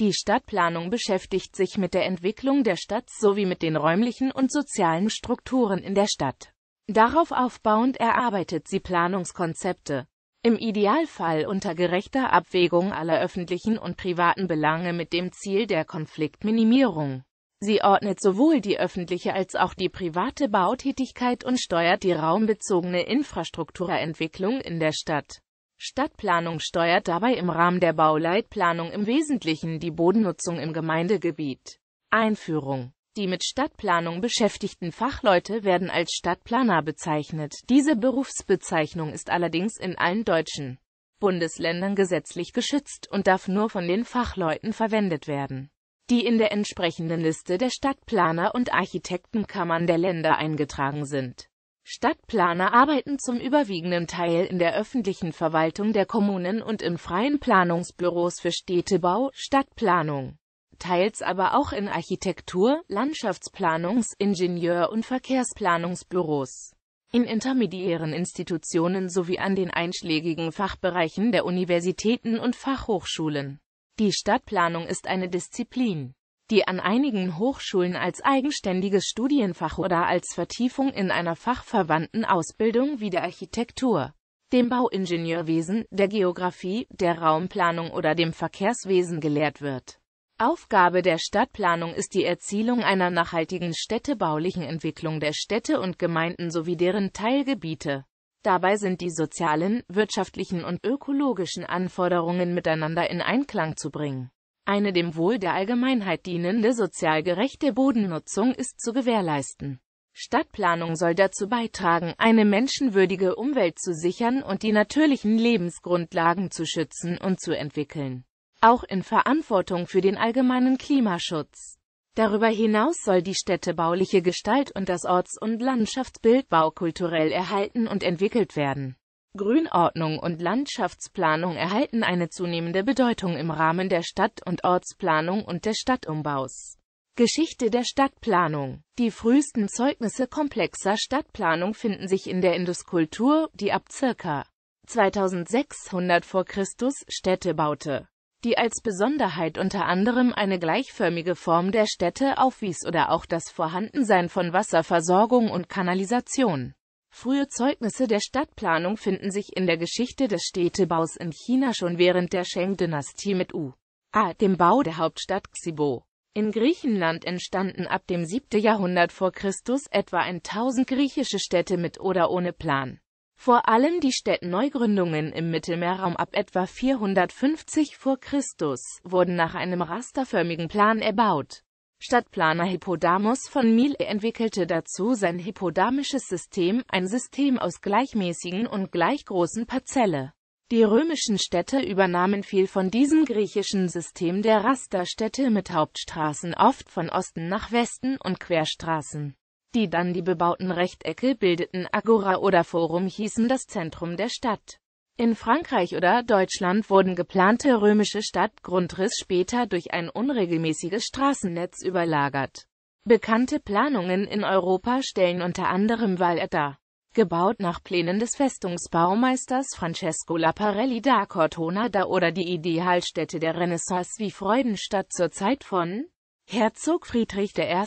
Die Stadtplanung beschäftigt sich mit der Entwicklung der Stadt sowie mit den räumlichen und sozialen Strukturen in der Stadt. Darauf aufbauend erarbeitet sie Planungskonzepte. Im Idealfall unter gerechter Abwägung aller öffentlichen und privaten Belange mit dem Ziel der Konfliktminimierung. Sie ordnet sowohl die öffentliche als auch die private Bautätigkeit und steuert die raumbezogene Infrastrukturentwicklung in der Stadt. Stadtplanung steuert dabei im Rahmen der Bauleitplanung im Wesentlichen die Bodennutzung im Gemeindegebiet. Einführung Die mit Stadtplanung beschäftigten Fachleute werden als Stadtplaner bezeichnet. Diese Berufsbezeichnung ist allerdings in allen deutschen Bundesländern gesetzlich geschützt und darf nur von den Fachleuten verwendet werden, die in der entsprechenden Liste der Stadtplaner und Architektenkammern der Länder eingetragen sind Stadtplaner arbeiten zum überwiegenden Teil in der öffentlichen Verwaltung der Kommunen und in freien Planungsbüros für Städtebau, Stadtplanung, teils aber auch in Architektur-, Landschaftsplanungs-, Ingenieur- und Verkehrsplanungsbüros. In intermediären Institutionen sowie an den einschlägigen Fachbereichen der Universitäten und Fachhochschulen. Die Stadtplanung ist eine Disziplin, die an einigen Hochschulen als eigenständiges Studienfach oder als Vertiefung in einer fachverwandten Ausbildung wie der Architektur, dem Bauingenieurwesen, der Geografie, der Raumplanung oder dem Verkehrswesen gelehrt wird. Aufgabe der Stadtplanung ist die Erzielung einer nachhaltigen städtebaulichen Entwicklung der Städte und Gemeinden sowie deren Teilgebiete. Dabei sind die sozialen, wirtschaftlichen und ökologischen Anforderungen miteinander in Einklang zu bringen. Eine dem Wohl der Allgemeinheit dienende sozial gerechte Bodennutzung ist zu gewährleisten. Stadtplanung soll dazu beitragen, eine menschenwürdige Umwelt zu sichern und die natürlichen Lebensgrundlagen zu schützen und zu entwickeln. Auch in Verantwortung für den allgemeinen Klimaschutz. Darüber hinaus soll die städtebauliche Gestalt und das Orts- und Landschaftsbild baukulturell erhalten und entwickelt werden. Grünordnung und Landschaftsplanung erhalten eine zunehmende Bedeutung im Rahmen der Stadt- und Ortsplanung und des Stadtumbaus. Geschichte der Stadtplanung Die frühesten Zeugnisse komplexer Stadtplanung finden sich in der Induskultur, die ab ca. 2600 v. Chr. Städte baute, die als Besonderheit unter anderem eine gleichförmige Form der Städte aufwies oder auch das Vorhandensein von Wasserversorgung und Kanalisation Frühe Zeugnisse der Stadtplanung finden sich in der Geschichte des Städtebaus in China schon während der Sheng-Dynastie mit U. A. dem Bau der Hauptstadt Xibo. In Griechenland entstanden ab dem 7. Jahrhundert vor Christus etwa 1000 griechische Städte mit oder ohne Plan. Vor allem die Städtneugründungen im Mittelmeerraum ab etwa 450 vor Christus wurden nach einem rasterförmigen Plan erbaut Stadtplaner Hippodamus von Miele entwickelte dazu sein hippodamisches System, ein System aus gleichmäßigen und gleich großen Parzelle. Die römischen Städte übernahmen viel von diesem griechischen System der Rasterstädte mit Hauptstraßen oft von Osten nach Westen und Querstraßen. Die dann die bebauten Rechtecke bildeten Agora oder Forum hießen das Zentrum der Stadt. In Frankreich oder Deutschland wurden geplante römische Stadtgrundriss später durch ein unregelmäßiges Straßennetz überlagert. Bekannte Planungen in Europa stellen unter anderem Valletta, gebaut nach Plänen des Festungsbaumeisters Francesco Laparelli da Cortona da oder die Idealstätte der Renaissance wie Freudenstadt zur Zeit von Herzog Friedrich I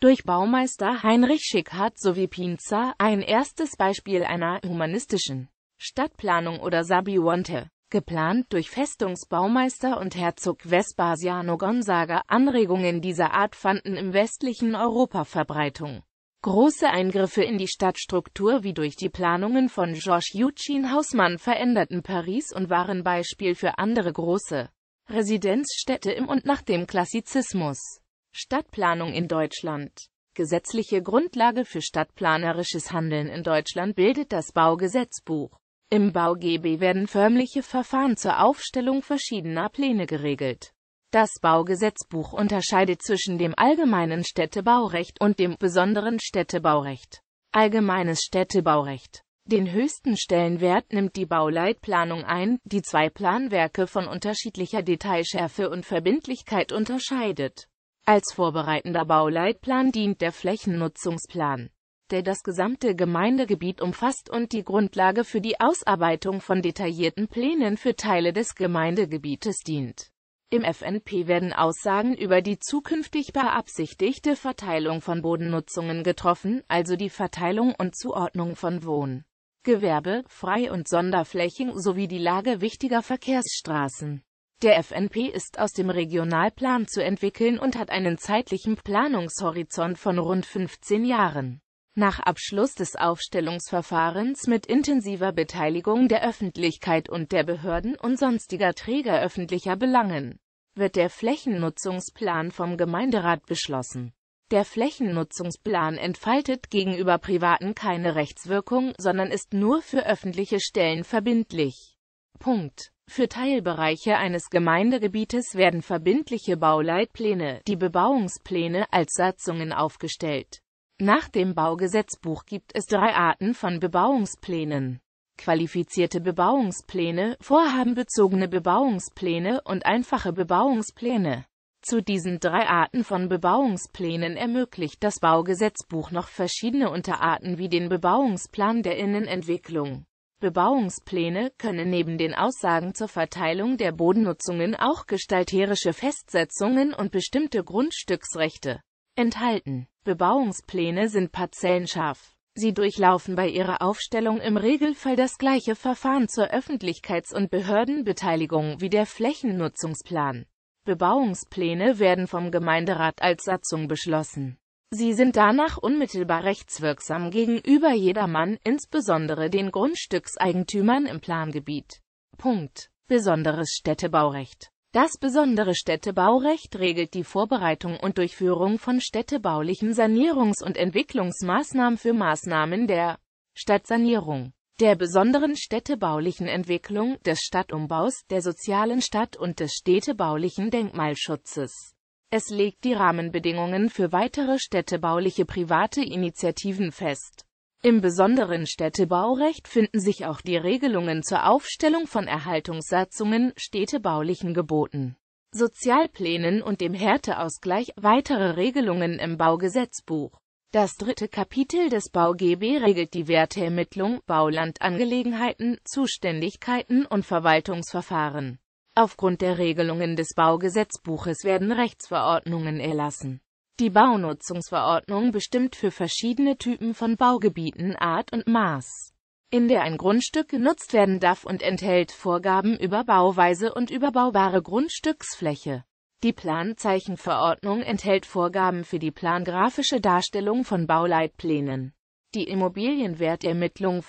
durch Baumeister Heinrich Schickhardt sowie Pinza ein erstes Beispiel einer humanistischen Stadtplanung oder Sabiwonte, geplant durch Festungsbaumeister und Herzog Vespasiano Gonzaga. Anregungen dieser Art fanden im westlichen Europa Verbreitung. Große Eingriffe in die Stadtstruktur wie durch die Planungen von Georges Eugene Haussmann veränderten Paris und waren Beispiel für andere große Residenzstädte im und nach dem Klassizismus. Stadtplanung in Deutschland Gesetzliche Grundlage für stadtplanerisches Handeln in Deutschland bildet das Baugesetzbuch. Im BauGB werden förmliche Verfahren zur Aufstellung verschiedener Pläne geregelt. Das Baugesetzbuch unterscheidet zwischen dem allgemeinen Städtebaurecht und dem besonderen Städtebaurecht. Allgemeines Städtebaurecht den höchsten Stellenwert nimmt die Bauleitplanung ein, die zwei Planwerke von unterschiedlicher Detailschärfe und Verbindlichkeit unterscheidet. Als vorbereitender Bauleitplan dient der Flächennutzungsplan der das gesamte Gemeindegebiet umfasst und die Grundlage für die Ausarbeitung von detaillierten Plänen für Teile des Gemeindegebietes dient. Im FNP werden Aussagen über die zukünftig beabsichtigte Verteilung von Bodennutzungen getroffen, also die Verteilung und Zuordnung von Wohn-, Gewerbe-, Frei- und Sonderflächen sowie die Lage wichtiger Verkehrsstraßen. Der FNP ist aus dem Regionalplan zu entwickeln und hat einen zeitlichen Planungshorizont von rund 15 Jahren. Nach Abschluss des Aufstellungsverfahrens mit intensiver Beteiligung der Öffentlichkeit und der Behörden und sonstiger Träger öffentlicher Belangen wird der Flächennutzungsplan vom Gemeinderat beschlossen. Der Flächennutzungsplan entfaltet gegenüber Privaten keine Rechtswirkung, sondern ist nur für öffentliche Stellen verbindlich. Punkt. Für Teilbereiche eines Gemeindegebietes werden verbindliche Bauleitpläne, die Bebauungspläne, als Satzungen aufgestellt. Nach dem Baugesetzbuch gibt es drei Arten von Bebauungsplänen. Qualifizierte Bebauungspläne, vorhabenbezogene Bebauungspläne und einfache Bebauungspläne. Zu diesen drei Arten von Bebauungsplänen ermöglicht das Baugesetzbuch noch verschiedene Unterarten wie den Bebauungsplan der Innenentwicklung. Bebauungspläne können neben den Aussagen zur Verteilung der Bodennutzungen auch gestalterische Festsetzungen und bestimmte Grundstücksrechte enthalten. Bebauungspläne sind parzellenscharf. Sie durchlaufen bei ihrer Aufstellung im Regelfall das gleiche Verfahren zur Öffentlichkeits- und Behördenbeteiligung wie der Flächennutzungsplan. Bebauungspläne werden vom Gemeinderat als Satzung beschlossen. Sie sind danach unmittelbar rechtswirksam gegenüber jedermann, insbesondere den Grundstückseigentümern im Plangebiet. Punkt. Besonderes Städtebaurecht das besondere Städtebaurecht regelt die Vorbereitung und Durchführung von städtebaulichen Sanierungs- und Entwicklungsmaßnahmen für Maßnahmen der Stadtsanierung, der besonderen städtebaulichen Entwicklung, des Stadtumbaus, der sozialen Stadt und des städtebaulichen Denkmalschutzes. Es legt die Rahmenbedingungen für weitere städtebauliche private Initiativen fest. Im besonderen Städtebaurecht finden sich auch die Regelungen zur Aufstellung von Erhaltungssatzungen, städtebaulichen Geboten, Sozialplänen und dem Härteausgleich, weitere Regelungen im Baugesetzbuch. Das dritte Kapitel des BauGB regelt die Wertermittlung, Baulandangelegenheiten, Zuständigkeiten und Verwaltungsverfahren. Aufgrund der Regelungen des Baugesetzbuches werden Rechtsverordnungen erlassen die Baunutzungsverordnung bestimmt für verschiedene Typen von Baugebieten Art und Maß, in der ein Grundstück genutzt werden darf und enthält Vorgaben über Bauweise und überbaubare Grundstücksfläche. Die Planzeichenverordnung enthält Vorgaben für die plangrafische Darstellung von Bauleitplänen. Die immobilienwertermittlung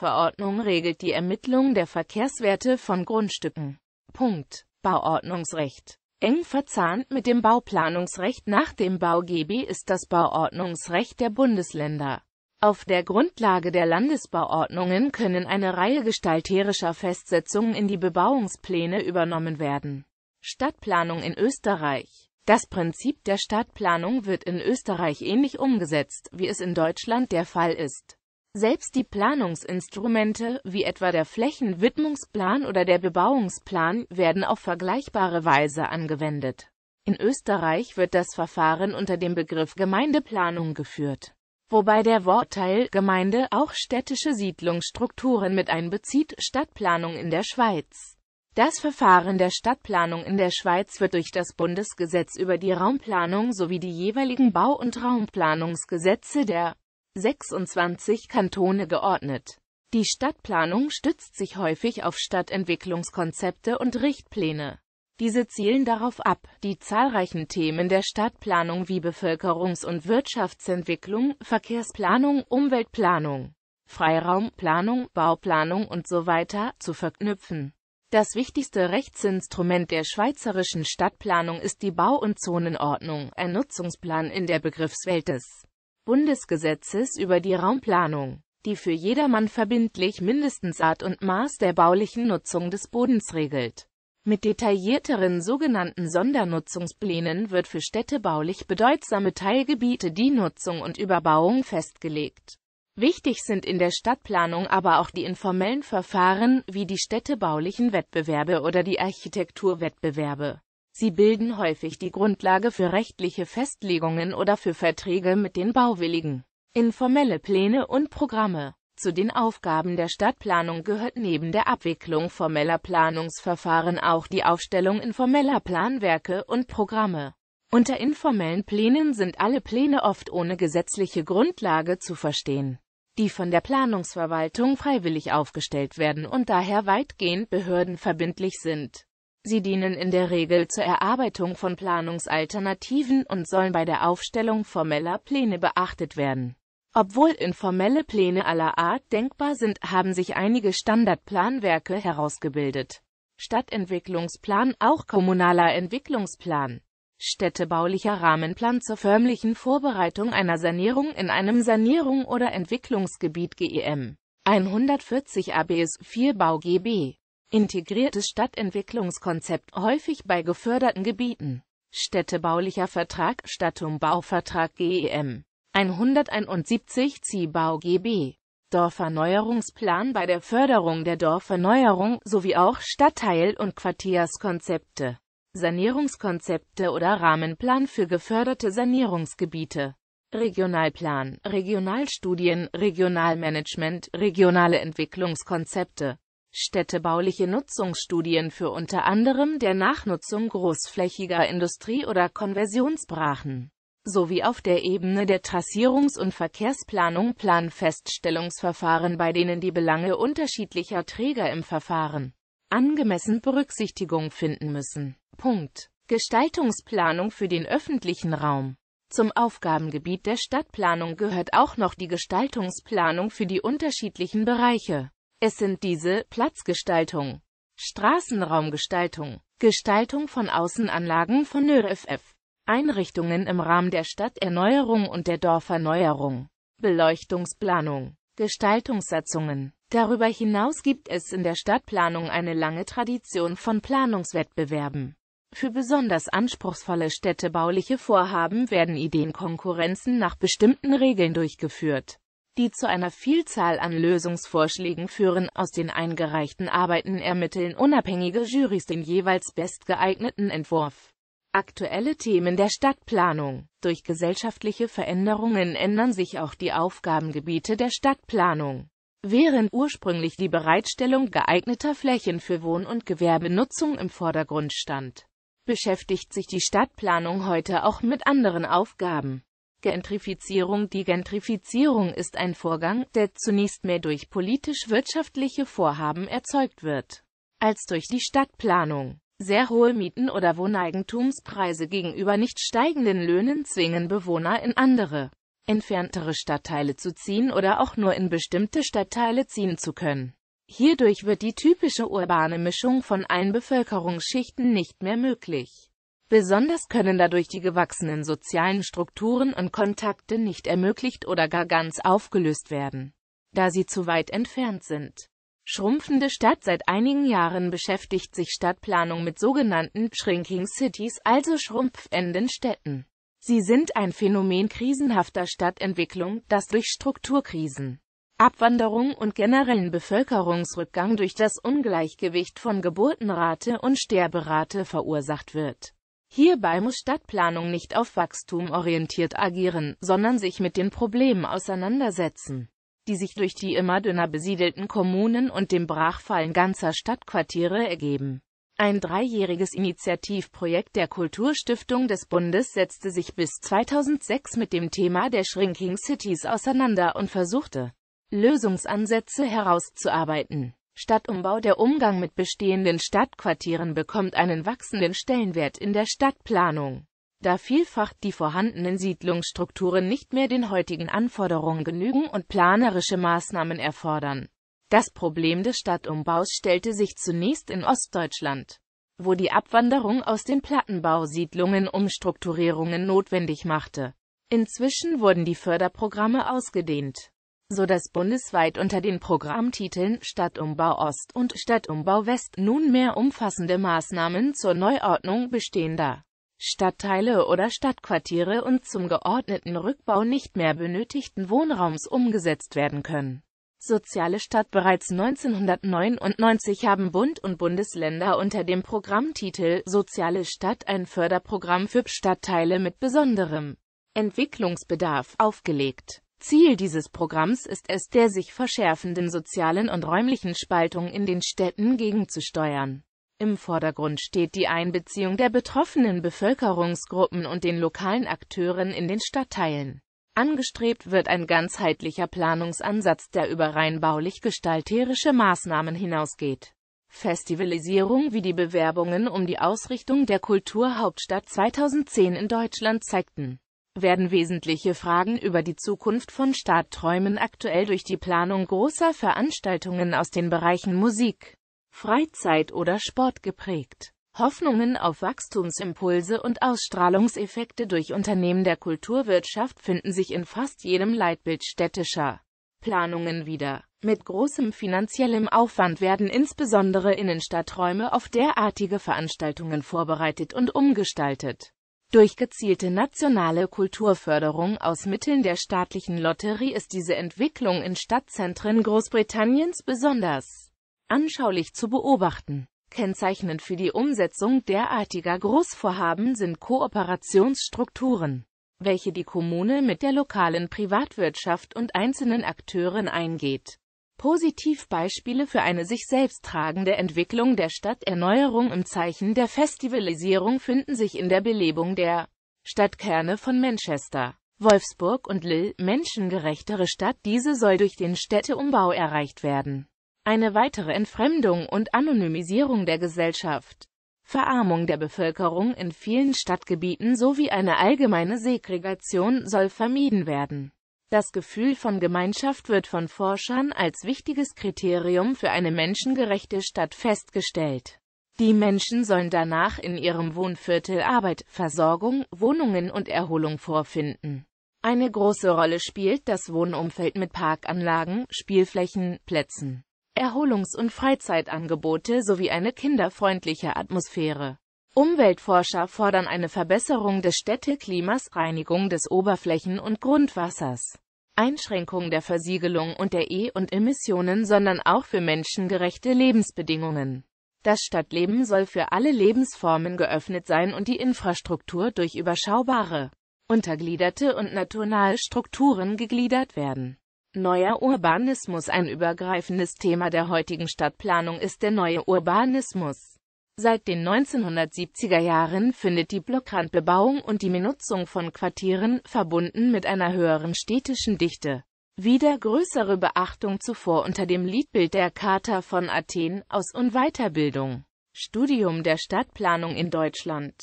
regelt die Ermittlung der Verkehrswerte von Grundstücken. Punkt. Bauordnungsrecht Eng verzahnt mit dem Bauplanungsrecht nach dem BauGB ist das Bauordnungsrecht der Bundesländer. Auf der Grundlage der Landesbauordnungen können eine Reihe gestalterischer Festsetzungen in die Bebauungspläne übernommen werden. Stadtplanung in Österreich Das Prinzip der Stadtplanung wird in Österreich ähnlich umgesetzt, wie es in Deutschland der Fall ist selbst die Planungsinstrumente, wie etwa der Flächenwidmungsplan oder der Bebauungsplan, werden auf vergleichbare Weise angewendet. In Österreich wird das Verfahren unter dem Begriff Gemeindeplanung geführt, wobei der Wortteil Gemeinde auch städtische Siedlungsstrukturen mit einbezieht, Stadtplanung in der Schweiz. Das Verfahren der Stadtplanung in der Schweiz wird durch das Bundesgesetz über die Raumplanung sowie die jeweiligen Bau- und Raumplanungsgesetze der 26 Kantone geordnet. Die Stadtplanung stützt sich häufig auf Stadtentwicklungskonzepte und Richtpläne. Diese zielen darauf ab, die zahlreichen Themen der Stadtplanung wie Bevölkerungs- und Wirtschaftsentwicklung, Verkehrsplanung, Umweltplanung, Freiraumplanung, Bauplanung und so weiter zu verknüpfen. Das wichtigste Rechtsinstrument der schweizerischen Stadtplanung ist die Bau- und Zonenordnung, ein Nutzungsplan in der Begriffswelt des Bundesgesetzes über die Raumplanung, die für jedermann verbindlich mindestens Art und Maß der baulichen Nutzung des Bodens regelt. Mit detaillierteren sogenannten Sondernutzungsplänen wird für städtebaulich bedeutsame Teilgebiete die Nutzung und Überbauung festgelegt. Wichtig sind in der Stadtplanung aber auch die informellen Verfahren, wie die städtebaulichen Wettbewerbe oder die Architekturwettbewerbe. Sie bilden häufig die Grundlage für rechtliche Festlegungen oder für Verträge mit den Bauwilligen. Informelle Pläne und Programme Zu den Aufgaben der Stadtplanung gehört neben der Abwicklung formeller Planungsverfahren auch die Aufstellung informeller Planwerke und Programme. Unter informellen Plänen sind alle Pläne oft ohne gesetzliche Grundlage zu verstehen, die von der Planungsverwaltung freiwillig aufgestellt werden und daher weitgehend behördenverbindlich sind. Sie dienen in der Regel zur Erarbeitung von Planungsalternativen und sollen bei der Aufstellung formeller Pläne beachtet werden. Obwohl informelle Pläne aller Art denkbar sind, haben sich einige Standardplanwerke herausgebildet. Stadtentwicklungsplan, auch kommunaler Entwicklungsplan. Städtebaulicher Rahmenplan zur förmlichen Vorbereitung einer Sanierung in einem Sanierung oder Entwicklungsgebiet GEM. 140 ABS 4 Bau GB Integriertes Stadtentwicklungskonzept, häufig bei geförderten Gebieten. Städtebaulicher Vertrag Stadtumbauvertrag GEM 171 Ziehbau GB Dorferneuerungsplan bei der Förderung der Dorferneuerung sowie auch Stadtteil- und Quartierskonzepte, Sanierungskonzepte oder Rahmenplan für geförderte Sanierungsgebiete. Regionalplan, Regionalstudien, Regionalmanagement, regionale Entwicklungskonzepte. Städtebauliche Nutzungsstudien für unter anderem der Nachnutzung großflächiger Industrie- oder Konversionsbrachen sowie auf der Ebene der Trassierungs- und Verkehrsplanung Planfeststellungsverfahren, bei denen die Belange unterschiedlicher Träger im Verfahren angemessen Berücksichtigung finden müssen. Punkt. Gestaltungsplanung für den öffentlichen Raum Zum Aufgabengebiet der Stadtplanung gehört auch noch die Gestaltungsplanung für die unterschiedlichen Bereiche es sind diese Platzgestaltung, Straßenraumgestaltung, Gestaltung von Außenanlagen von ÖFF, Einrichtungen im Rahmen der Stadterneuerung und der Dorferneuerung, Beleuchtungsplanung, Gestaltungssatzungen. Darüber hinaus gibt es in der Stadtplanung eine lange Tradition von Planungswettbewerben. Für besonders anspruchsvolle städtebauliche Vorhaben werden Ideenkonkurrenzen nach bestimmten Regeln durchgeführt die zu einer Vielzahl an Lösungsvorschlägen führen. Aus den eingereichten Arbeiten ermitteln unabhängige Jurys den jeweils bestgeeigneten Entwurf. Aktuelle Themen der Stadtplanung Durch gesellschaftliche Veränderungen ändern sich auch die Aufgabengebiete der Stadtplanung. Während ursprünglich die Bereitstellung geeigneter Flächen für Wohn- und Gewerbenutzung im Vordergrund stand, beschäftigt sich die Stadtplanung heute auch mit anderen Aufgaben. Gentrifizierung Die Gentrifizierung ist ein Vorgang, der zunächst mehr durch politisch-wirtschaftliche Vorhaben erzeugt wird, als durch die Stadtplanung. Sehr hohe Mieten oder Wohneigentumspreise gegenüber nicht steigenden Löhnen zwingen Bewohner in andere, entferntere Stadtteile zu ziehen oder auch nur in bestimmte Stadtteile ziehen zu können. Hierdurch wird die typische urbane Mischung von allen Bevölkerungsschichten nicht mehr möglich. Besonders können dadurch die gewachsenen sozialen Strukturen und Kontakte nicht ermöglicht oder gar ganz aufgelöst werden, da sie zu weit entfernt sind. Schrumpfende Stadt Seit einigen Jahren beschäftigt sich Stadtplanung mit sogenannten Shrinking Cities, also schrumpfenden Städten. Sie sind ein Phänomen krisenhafter Stadtentwicklung, das durch Strukturkrisen, Abwanderung und generellen Bevölkerungsrückgang durch das Ungleichgewicht von Geburtenrate und Sterberate verursacht wird. Hierbei muss Stadtplanung nicht auf Wachstum orientiert agieren, sondern sich mit den Problemen auseinandersetzen, die sich durch die immer dünner besiedelten Kommunen und dem Brachfallen ganzer Stadtquartiere ergeben. Ein dreijähriges Initiativprojekt der Kulturstiftung des Bundes setzte sich bis 2006 mit dem Thema der Shrinking Cities auseinander und versuchte, Lösungsansätze herauszuarbeiten. Stadtumbau Der Umgang mit bestehenden Stadtquartieren bekommt einen wachsenden Stellenwert in der Stadtplanung, da vielfach die vorhandenen Siedlungsstrukturen nicht mehr den heutigen Anforderungen genügen und planerische Maßnahmen erfordern. Das Problem des Stadtumbaus stellte sich zunächst in Ostdeutschland, wo die Abwanderung aus den Plattenbausiedlungen Umstrukturierungen notwendig machte. Inzwischen wurden die Förderprogramme ausgedehnt so dass bundesweit unter den Programmtiteln Stadtumbau Ost und Stadtumbau West nunmehr umfassende Maßnahmen zur Neuordnung bestehender Stadtteile oder Stadtquartiere und zum geordneten Rückbau nicht mehr benötigten Wohnraums umgesetzt werden können. Soziale Stadt Bereits 1999 haben Bund und Bundesländer unter dem Programmtitel Soziale Stadt ein Förderprogramm für Stadtteile mit besonderem Entwicklungsbedarf aufgelegt Ziel dieses Programms ist es, der sich verschärfenden sozialen und räumlichen Spaltung in den Städten gegenzusteuern. Im Vordergrund steht die Einbeziehung der betroffenen Bevölkerungsgruppen und den lokalen Akteuren in den Stadtteilen. Angestrebt wird ein ganzheitlicher Planungsansatz, der über rein baulich-gestalterische Maßnahmen hinausgeht. Festivalisierung wie die Bewerbungen um die Ausrichtung der Kulturhauptstadt 2010 in Deutschland zeigten werden wesentliche Fragen über die Zukunft von Startträumen aktuell durch die Planung großer Veranstaltungen aus den Bereichen Musik, Freizeit oder Sport geprägt. Hoffnungen auf Wachstumsimpulse und Ausstrahlungseffekte durch Unternehmen der Kulturwirtschaft finden sich in fast jedem Leitbild städtischer Planungen wieder. Mit großem finanziellem Aufwand werden insbesondere Innenstadträume auf derartige Veranstaltungen vorbereitet und umgestaltet. Durch gezielte nationale Kulturförderung aus Mitteln der staatlichen Lotterie ist diese Entwicklung in Stadtzentren Großbritanniens besonders anschaulich zu beobachten. Kennzeichnend für die Umsetzung derartiger Großvorhaben sind Kooperationsstrukturen, welche die Kommune mit der lokalen Privatwirtschaft und einzelnen Akteuren eingeht Positivbeispiele für eine sich selbst tragende Entwicklung der Stadterneuerung im Zeichen der Festivalisierung finden sich in der Belebung der Stadtkerne von Manchester, Wolfsburg und Lille. Menschengerechtere Stadt Diese soll durch den Städteumbau erreicht werden. Eine weitere Entfremdung und Anonymisierung der Gesellschaft, Verarmung der Bevölkerung in vielen Stadtgebieten sowie eine allgemeine Segregation soll vermieden werden das Gefühl von Gemeinschaft wird von Forschern als wichtiges Kriterium für eine menschengerechte Stadt festgestellt. Die Menschen sollen danach in ihrem Wohnviertel Arbeit, Versorgung, Wohnungen und Erholung vorfinden. Eine große Rolle spielt das Wohnumfeld mit Parkanlagen, Spielflächen, Plätzen, Erholungs- und Freizeitangebote sowie eine kinderfreundliche Atmosphäre. Umweltforscher fordern eine Verbesserung des Städteklimas, Reinigung des Oberflächen- und Grundwassers. Einschränkung der Versiegelung und der E- und Emissionen, sondern auch für menschengerechte Lebensbedingungen. Das Stadtleben soll für alle Lebensformen geöffnet sein und die Infrastruktur durch überschaubare, untergliederte und naturnahe Strukturen gegliedert werden. Neuer Urbanismus Ein übergreifendes Thema der heutigen Stadtplanung ist der neue Urbanismus. Seit den 1970er Jahren findet die Blockrandbebauung und die Benutzung von Quartieren, verbunden mit einer höheren städtischen Dichte, wieder größere Beachtung zuvor unter dem Liedbild der Charta von Athen aus und Weiterbildung. Studium der Stadtplanung in Deutschland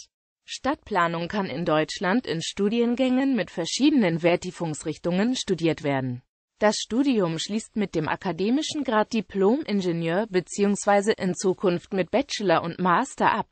Stadtplanung kann in Deutschland in Studiengängen mit verschiedenen Vertiefungsrichtungen studiert werden das Studium schließt mit dem akademischen Grad Diplom-Ingenieur bzw. in Zukunft mit Bachelor und Master ab.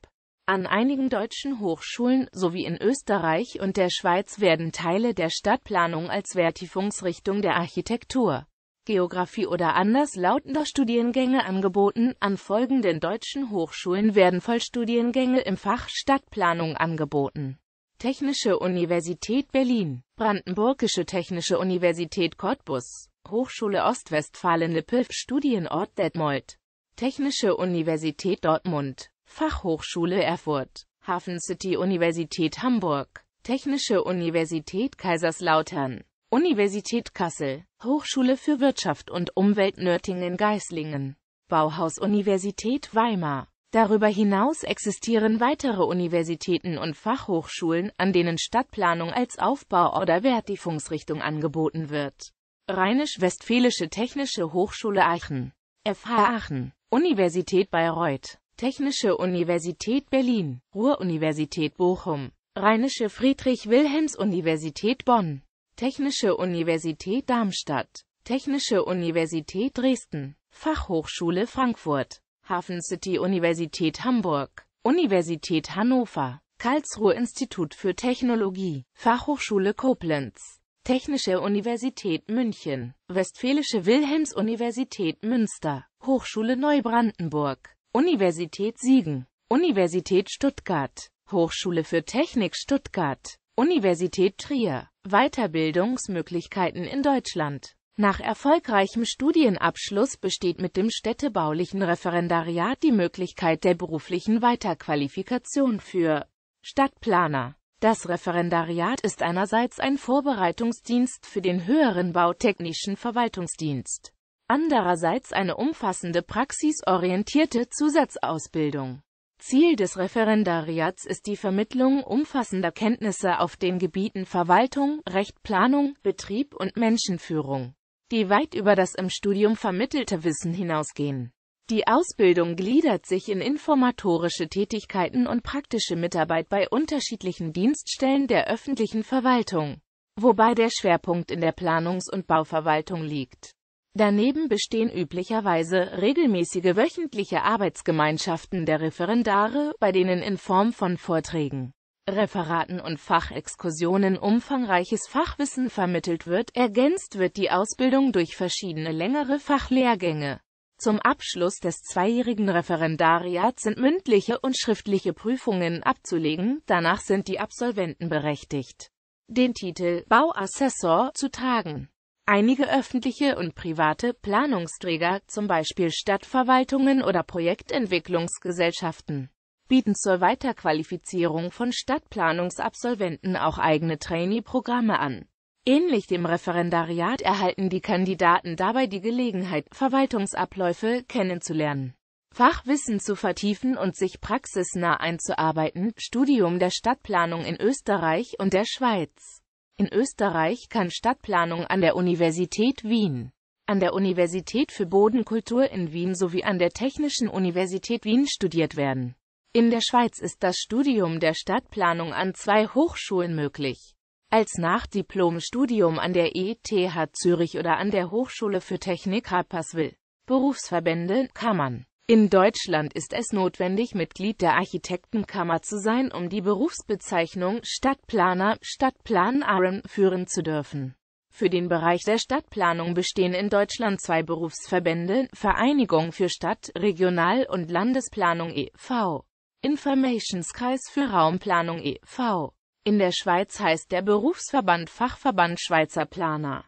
An einigen deutschen Hochschulen sowie in Österreich und der Schweiz werden Teile der Stadtplanung als Vertiefungsrichtung der Architektur, Geografie oder anders lautender Studiengänge angeboten. An folgenden deutschen Hochschulen werden Vollstudiengänge im Fach Stadtplanung angeboten. Technische Universität Berlin, Brandenburgische Technische Universität Cottbus, Hochschule Ostwestfalen-Lippe, Studienort Detmold, Technische Universität Dortmund, Fachhochschule Erfurt, Hafen City Universität Hamburg, Technische Universität Kaiserslautern, Universität Kassel, Hochschule für Wirtschaft und Umwelt nörtingen geislingen Bauhaus Universität Weimar, Darüber hinaus existieren weitere Universitäten und Fachhochschulen, an denen Stadtplanung als Aufbau- oder Vertiefungsrichtung angeboten wird. Rheinisch-Westfälische Technische Hochschule Aachen, FH Aachen, Universität Bayreuth, Technische Universität Berlin, Ruhr-Universität Bochum, Rheinische Friedrich-Wilhelms-Universität Bonn, Technische Universität Darmstadt, Technische Universität Dresden, Fachhochschule Frankfurt. Hafen City Universität Hamburg, Universität Hannover, Karlsruhe Institut für Technologie, Fachhochschule Koblenz, Technische Universität München, Westfälische Wilhelms-Universität Münster, Hochschule Neubrandenburg, Universität Siegen, Universität Stuttgart, Hochschule für Technik Stuttgart, Universität Trier, Weiterbildungsmöglichkeiten in Deutschland nach erfolgreichem Studienabschluss besteht mit dem städtebaulichen Referendariat die Möglichkeit der beruflichen Weiterqualifikation für Stadtplaner. Das Referendariat ist einerseits ein Vorbereitungsdienst für den höheren bautechnischen Verwaltungsdienst, andererseits eine umfassende praxisorientierte Zusatzausbildung. Ziel des Referendariats ist die Vermittlung umfassender Kenntnisse auf den Gebieten Verwaltung, Recht, Planung, Betrieb und Menschenführung die weit über das im Studium vermittelte Wissen hinausgehen. Die Ausbildung gliedert sich in informatorische Tätigkeiten und praktische Mitarbeit bei unterschiedlichen Dienststellen der öffentlichen Verwaltung, wobei der Schwerpunkt in der Planungs- und Bauverwaltung liegt. Daneben bestehen üblicherweise regelmäßige wöchentliche Arbeitsgemeinschaften der Referendare, bei denen in Form von Vorträgen Referaten und Fachexkursionen umfangreiches Fachwissen vermittelt wird, ergänzt wird die Ausbildung durch verschiedene längere Fachlehrgänge. Zum Abschluss des zweijährigen Referendariats sind mündliche und schriftliche Prüfungen abzulegen, danach sind die Absolventen berechtigt, den Titel Bauassessor zu tragen. Einige öffentliche und private Planungsträger, zum Beispiel Stadtverwaltungen oder Projektentwicklungsgesellschaften, bieten zur Weiterqualifizierung von Stadtplanungsabsolventen auch eigene Trainee-Programme an. Ähnlich dem Referendariat erhalten die Kandidaten dabei die Gelegenheit, Verwaltungsabläufe kennenzulernen, Fachwissen zu vertiefen und sich praxisnah einzuarbeiten, Studium der Stadtplanung in Österreich und der Schweiz. In Österreich kann Stadtplanung an der Universität Wien, an der Universität für Bodenkultur in Wien sowie an der Technischen Universität Wien studiert werden. In der Schweiz ist das Studium der Stadtplanung an zwei Hochschulen möglich. Als Nachdiplomstudium an der ETH Zürich oder an der Hochschule für Technik Rapperswil. Berufsverbände, Kammern. In Deutschland ist es notwendig, Mitglied der Architektenkammer zu sein, um die Berufsbezeichnung Stadtplaner, Stadtplanerin führen zu dürfen. Für den Bereich der Stadtplanung bestehen in Deutschland zwei Berufsverbände, Vereinigung für Stadt-, Regional- und Landesplanung e.V. Informationskreis für Raumplanung e.V. In der Schweiz heißt der Berufsverband Fachverband Schweizer Planer.